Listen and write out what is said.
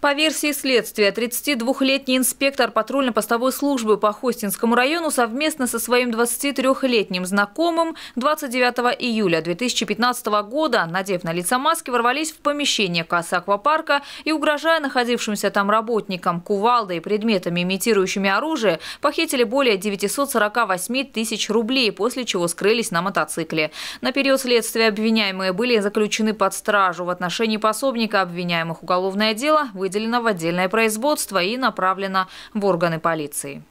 По версии следствия, 32-летний инспектор патрульно-постовой службы по Хостинскому району совместно со своим 23-летним знакомым 29 июля 2015 года, надев на лица маски, ворвались в помещение кассы аквапарка и, угрожая находившимся там работникам кувалдой и предметами, имитирующими оружие, похитили более 948 тысяч рублей, после чего скрылись на мотоцикле. На период следствия обвиняемые были заключены под стражу. В отношении пособника обвиняемых уголовное дело вы выделено в отдельное производство и направлено в органы полиции.